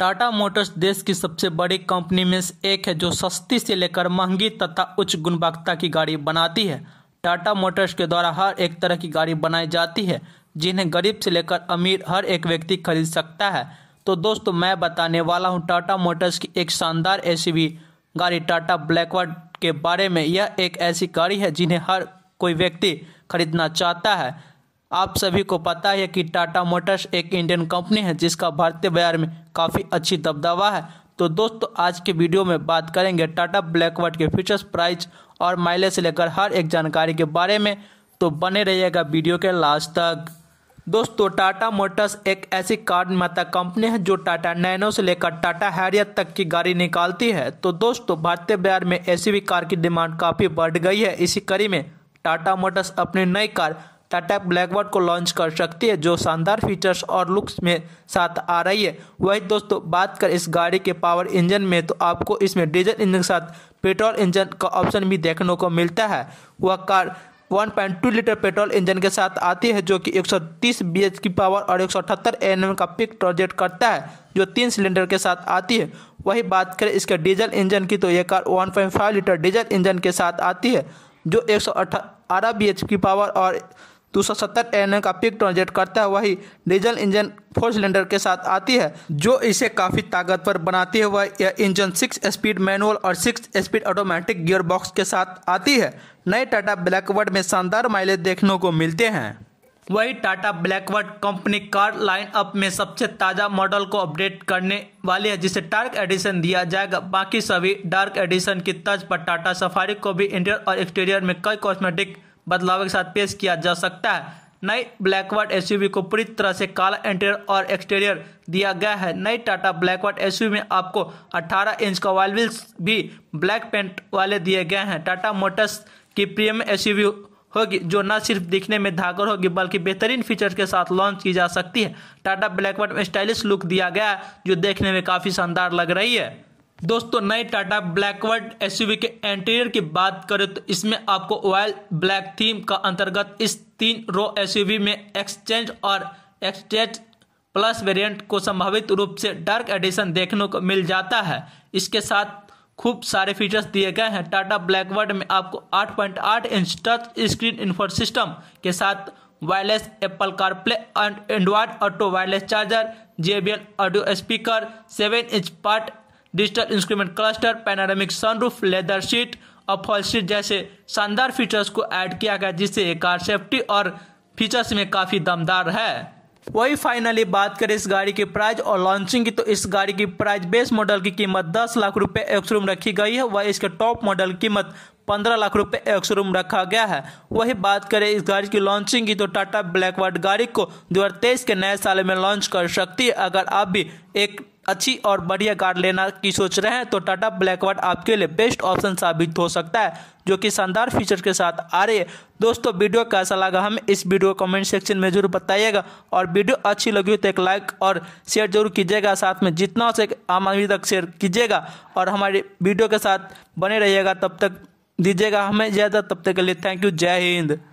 Tata Motors देश की सबसे बड़ी कंपनी में से एक है जो सस्ती से लेकर महंगी तथा उच्च गुणवत्ता की गाड़ी बनाती है टाटा मोटर्स के द्वारा हर एक तरह की गाड़ी बनाई जाती है जिन्हें गरीब से लेकर अमीर हर एक व्यक्ति खरीद सकता है तो दोस्तों मैं बताने वाला हूं टाटा मोटर्स की एक शानदार एसीवी गाड़ी टाटा ब्लैकवर्ड के बारे में यह एक ऐसी गाड़ी है जिन्हें हर कोई व्यक्ति खरीदना चाहता है आप सभी को पता है कि टाटा मोटर्स एक इंडियन कंपनी है जिसका भारतीय बाजार में काफ़ी अच्छी दबदबा है तो दोस्तों आज के वीडियो में बात करेंगे टाटा ब्लैकवर्ड के फीचर्स प्राइस और माइलेज से लेकर हर एक जानकारी के बारे में तो बने रहिएगा वीडियो के लास्ट तक दोस्तों टाटा मोटर्स एक ऐसी कार निर्माता कंपनी है जो टाटा नैनो से लेकर टाटा हैरियर तक की गाड़ी निकालती है तो दोस्तों भारतीय बाजार में ऐसी भी कार की डिमांड काफ़ी बढ़ गई है इसी कड़ी में टाटा मोटर्स अपनी नई कार टाटा ब्लैकबर्ड को लॉन्च कर सकती है जो शानदार फीचर्स और लुक्स में साथ आ रही है वही दोस्तों बात कर इस गाड़ी के पावर इंजन में तो आपको इसमें डीजल इंजन के साथ पेट्रोल इंजन का ऑप्शन भी देखने को मिलता है वह कार 1.2 लीटर पेट्रोल इंजन के साथ आती है जो कि 130 बीएच की पावर और एक सौ का पिक टॉर्जेट करता है जो तीन सिलेंडर के साथ आती है वही बात करें इसके डीजल इंजन की तो यह कार 1.5 लीटर डीजल इंजन के साथ आती है जो एक सौ की पावर और दो सौ सत्तर एन का पिक ट्रांजेट करता है वही डीजल इंजन फोर सिलेंडर के साथ आती है जो इसे काफ़ी ताकतवर बनाती है वह यह इंजन सिक्स स्पीड मैनुअल और six speed automatic gear box के साथ आती है नए टाटा ब्लैकवर्ड में शानदार माइलेज देखने को मिलते हैं वही Tata Blackbird company car line up में सबसे ताज़ा मॉडल को अपडेट करने वाली है जिसे डार्क एडिशन दिया जाएगा बाकी सभी डार्क एडिशन की तर्ज पर टाटा सफारी को भी इंटीरियर और एक्सटीरियर में कई कॉस्मेटिक बदलाव के साथ पेश किया जा सकता है नई ब्लैकवर्ड एसयूवी को पूरी तरह से काला इंटीरियर और एक्सटीरियर दिया गया है नई टाटा ब्लैकवर्ड एस में आपको 18 इंच का वाल व्हील्स भी ब्लैक पेंट वाले दिए गए हैं टाटा मोटर्स की प्रीमियम एस होगी जो न सिर्फ दिखने में धागर होगी बल्कि बेहतरीन फीचर्स के साथ लॉन्च की जा सकती है टाटा ब्लैकवर्ड में स्टाइलिश लुक दिया गया है जो देखने में काफ़ी शानदार लग रही है दोस्तों नए टाटा ब्लैकवर्ड एसयूवी के इंटीरियर की बात करें तो इसमें आपको ऑयल ब्लैक थीम का अंतर्गत इस तीन रो एसयूवी में एक्सचेंज और एक्सचेंज प्लस वेरिएंट को संभावित रूप से डार्क एडिशन देखने को मिल जाता है इसके साथ खूब सारे फीचर्स दिए गए हैं टाटा ब्लैकवर्ड में आपको 8.8 inch touch screen info system के साथ wireless Apple CarPlay and Android Auto wireless charger J audio speaker seven inch part digital instrument cluster panoramic sunroof leather seat और फॉल सीट जैसे शानदार फीचर्स को ऐड किया गया जिससे कार सेफ्टी और फीचर्स में काफ़ी दमदार है वही फाइनली बात करें इस गाड़ी की प्राइस और लॉन्चिंग की तो इस गाड़ी की प्राइस बेस मॉडल की कीमत 10 लाख रुपए एक्सरूम रखी गई है वह इसके टॉप मॉडल कीमत पंद्रह लाख रुपए एक्सरूम रखा गया है वही बात करें इस गाड़ी की लॉन्चिंग की तो टाटा ब्लैकवर्ड गाड़ी को दो के नए साल में लॉन्च कर सकती है अगर आप भी एक अच्छी और बढ़िया कार लेना की सोच रहे हैं तो टाटा ब्लैकवर्ड आपके लिए बेस्ट ऑप्शन साबित हो सकता है जो कि शानदार फीचर के साथ आ रही है दोस्तों वीडियो कैसा लगा हमें इस वीडियो कमेंट सेक्शन में जरूर बताइएगा और वीडियो अच्छी लगी हो तो एक लाइक और शेयर जरूर कीजिएगा साथ में जितना हो सके आम आदमी तक शेयर कीजिएगा और हमारी वीडियो के साथ बने रहिएगा तब तक दीजिएगा हमें ज़्यादा तब तक के लिए थैंक यू जय हिंद